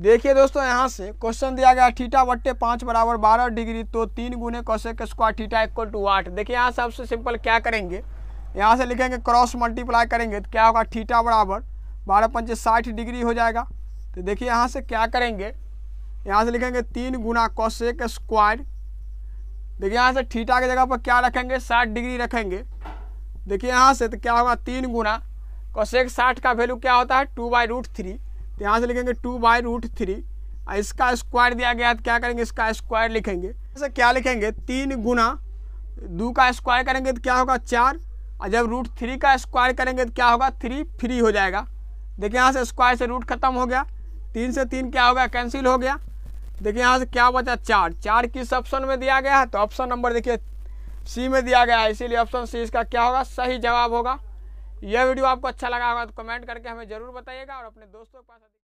देखिए दोस्तों यहाँ से क्वेश्चन दिया गया थीटा बट्टे पाँच बराबर बारह डिग्री तो तीन गुने cosec square theta equal to आठ देखिए यहाँ से सबसे सिंपल क्या करेंगे यहाँ से लिखेंगे क्रॉस मल्टीप्लाई करेंगे तो क्या होगा थीटा बराबर बारह पंचे साठ डिग्री हो जाएगा तो देखिए यहाँ से क्या करेंगे यहाँ से लिखेंगे तीन गुना कौशेक स्क्वायर देखिए यहाँ से थीटा की जगह पर क्या रखेंगे साठ डिग्री रखेंगे देखिए यहाँ से तो क्या होगा तीन गुना कौशेक साठ का वैल्यू क्या होता है टू बाई रूट थ्री तो यहाँ से लिखेंगे टू बाई रूट थ्री इसका स्क्वायर दिया गया तो क्या करेंगे इसका स्क्वायर लिखेंगे ऐसे क्या लिखेंगे तीन गुना दो का स्क्वायर करेंगे तो क्या होगा चार और जब रूट थ्री का स्क्वायर करेंगे तो क्या होगा थ्री फ्री हो जाएगा देखिए यहाँ से स्क्वायर से रूट खत्म हो गया तीन से तीन क्या हो गया कैंसिल हो गया देखिए यहाँ से क्या बचा चार चार किस ऑप्शन में दिया गया है तो ऑप्शन नंबर देखिए सी में दिया गया है इसीलिए ऑप्शन सी इसका क्या होगा सही जवाब होगा यह वीडियो आपको अच्छा लगा होगा तो कमेंट करके हमें ज़रूर बताइएगा और अपने दोस्तों के पास